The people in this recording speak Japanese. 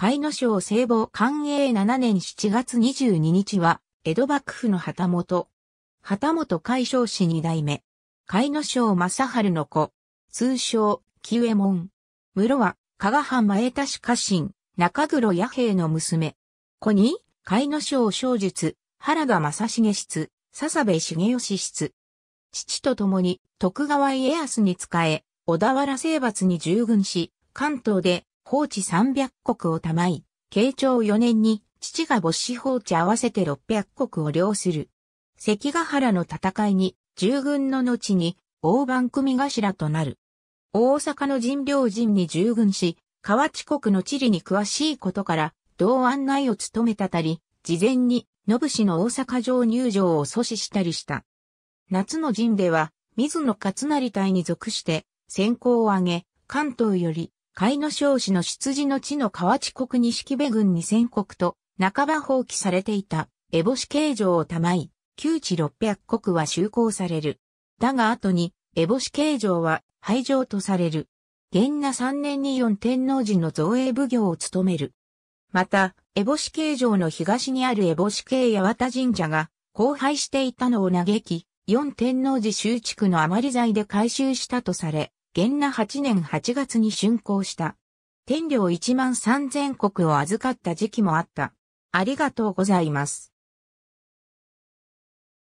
海野省聖母官営7年7月22日は、江戸幕府の旗本。旗本海将氏二代目。海野省正春の子。通称、木右衛門。室は、加賀藩前田市家臣、中黒野兵の娘。子に、海野省小術、原田正重室、笹部茂義室。父と共に徳川家康に仕え、小田原征伐に従軍し、関東で放置三百国をたまい、慶長四年に父が母子放置合わせて六百国を領する。関ヶ原の戦いに、従軍の後に、大番組頭となる。大阪の人領人に従軍し、河内国の地理に詳しいことから、同案内を務めたたり、事前に、信氏の大阪城入城を阻止したりした。夏の陣では、水野勝成隊に属して、先行を挙げ、関東より甲斐少子の出自の地の河内国錦部郡に千国と半ば放棄されていた、烏帽子形状をたまい、旧地六百国は就航される。だが後に、烏帽子形状は廃城とされる。元那三年に四天王寺の造営奉行を務める。また、烏帽子形状の東にある烏帽子形八幡神社が、荒廃していたのを嘆き、四天王寺周築の余り財で改修したとされ、元那8年8月に竣工した。天領1万3000石を預かった時期もあった。ありがとうございます。